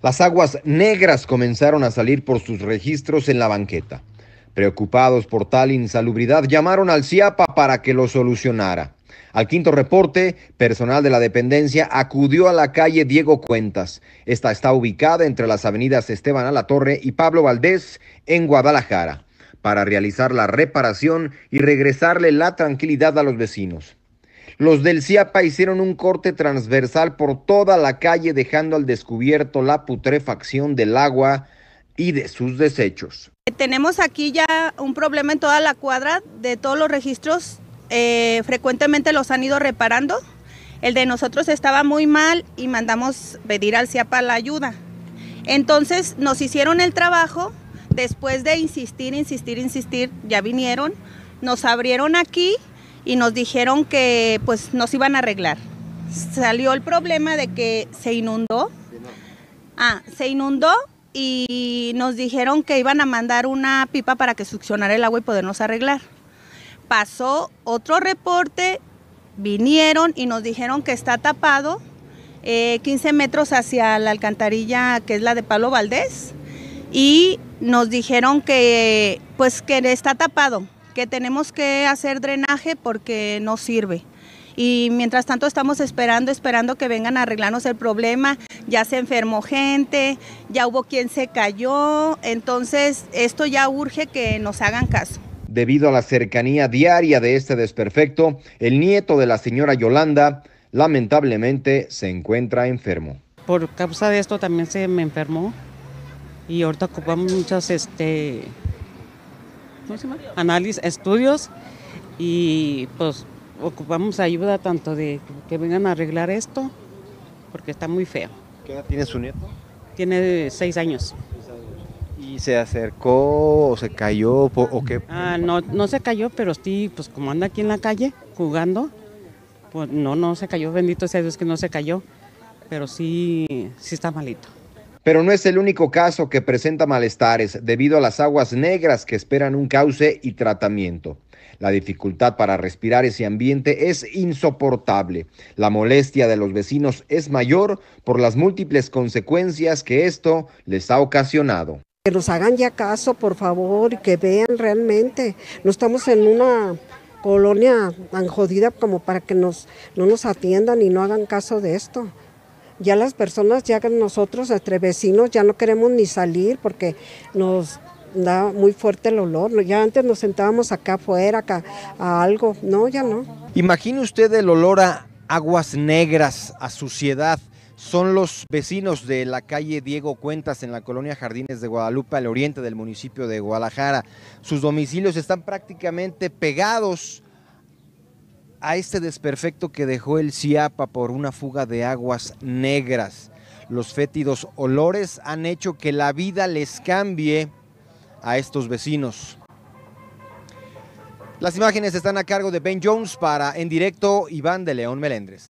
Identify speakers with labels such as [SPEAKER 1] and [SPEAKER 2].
[SPEAKER 1] Las aguas negras comenzaron a salir por sus registros en la banqueta. Preocupados por tal insalubridad, llamaron al CIAPA para que lo solucionara. Al quinto reporte, personal de la dependencia acudió a la calle Diego Cuentas. Esta está ubicada entre las avenidas Esteban La Torre y Pablo Valdés en Guadalajara para realizar la reparación y regresarle la tranquilidad a los vecinos. Los del CIAPA hicieron un corte transversal por toda la calle dejando al descubierto la putrefacción del agua y de sus desechos.
[SPEAKER 2] Eh, tenemos aquí ya un problema en toda la cuadra de todos los registros. Eh, frecuentemente los han ido reparando. El de nosotros estaba muy mal y mandamos pedir al CIAPA la ayuda. Entonces nos hicieron el trabajo, después de insistir, insistir, insistir, ya vinieron, nos abrieron aquí y nos dijeron que pues nos iban a arreglar. Salió el problema de que se inundó. Ah, se inundó y nos dijeron que iban a mandar una pipa para que succionara el agua y podernos arreglar. Pasó otro reporte, vinieron y nos dijeron que está tapado 15 eh, metros hacia la alcantarilla que es la de Pablo Valdés y nos dijeron que pues que está tapado, que tenemos que hacer drenaje porque no sirve. Y mientras tanto estamos esperando, esperando que vengan a arreglarnos el problema. Ya se enfermó gente, ya hubo quien se cayó, entonces esto ya urge que nos hagan caso.
[SPEAKER 1] Debido a la cercanía diaria de este desperfecto, el nieto de la señora Yolanda lamentablemente se encuentra enfermo.
[SPEAKER 2] Por causa de esto
[SPEAKER 3] también se me enfermó y ahorita ocupamos muchas este, análisis, estudios y pues ocupamos ayuda tanto de que vengan a arreglar esto porque está muy feo.
[SPEAKER 1] ¿Qué edad tiene su nieto?
[SPEAKER 3] Tiene seis años.
[SPEAKER 1] ¿Y se acercó o se cayó o qué?
[SPEAKER 3] Ah, no, no se cayó, pero sí, pues como anda aquí en la calle jugando, pues no, no se cayó, bendito sea Dios que no se cayó, pero sí, sí está malito.
[SPEAKER 1] Pero no es el único caso que presenta malestares debido a las aguas negras que esperan un cauce y tratamiento. La dificultad para respirar ese ambiente es insoportable. La molestia de los vecinos es mayor por las múltiples consecuencias que esto les ha ocasionado.
[SPEAKER 4] Que nos hagan ya caso, por favor, y que vean realmente. No estamos en una colonia tan jodida como para que no nos atiendan y no hagan caso de esto. Ya las personas, ya nosotros entre vecinos ya no queremos ni salir porque nos da muy fuerte el olor. Ya antes nos sentábamos acá afuera, acá, a algo. No, ya no.
[SPEAKER 1] Imagine usted el olor a aguas negras, a suciedad. Son los vecinos de la calle Diego Cuentas en la colonia Jardines de Guadalupe, al oriente del municipio de Guadalajara. Sus domicilios están prácticamente pegados a este desperfecto que dejó el Ciapa por una fuga de aguas negras. Los fétidos olores han hecho que la vida les cambie a estos vecinos. Las imágenes están a cargo de Ben Jones para en directo Iván de León Melendres.